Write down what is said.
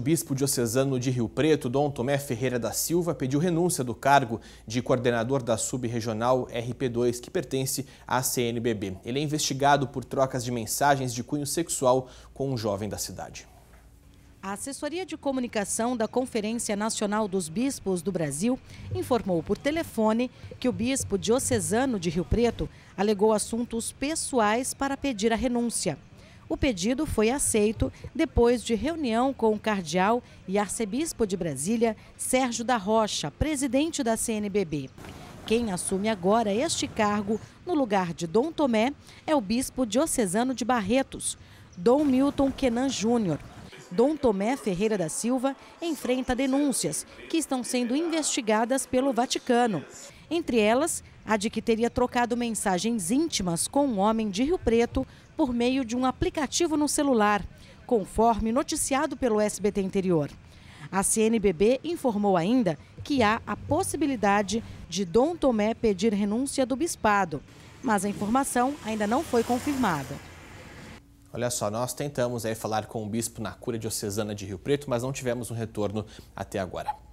O bispo diocesano de Rio Preto, Dom Tomé Ferreira da Silva, pediu renúncia do cargo de coordenador da subregional RP2, que pertence à CNBB. Ele é investigado por trocas de mensagens de cunho sexual com um jovem da cidade. A assessoria de comunicação da Conferência Nacional dos Bispos do Brasil informou por telefone que o bispo diocesano de Rio Preto alegou assuntos pessoais para pedir a renúncia. O pedido foi aceito depois de reunião com o cardeal e arcebispo de Brasília, Sérgio da Rocha, presidente da CNBB. Quem assume agora este cargo no lugar de Dom Tomé é o bispo diocesano de Barretos, Dom Milton Kenan Júnior. Dom Tomé Ferreira da Silva enfrenta denúncias que estão sendo investigadas pelo Vaticano. Entre elas, a de que teria trocado mensagens íntimas com um homem de Rio Preto por meio de um aplicativo no celular, conforme noticiado pelo SBT Interior. A CNBB informou ainda que há a possibilidade de Dom Tomé pedir renúncia do bispado, mas a informação ainda não foi confirmada. Olha só, nós tentamos aí falar com o bispo na cura diocesana de Rio Preto, mas não tivemos um retorno até agora.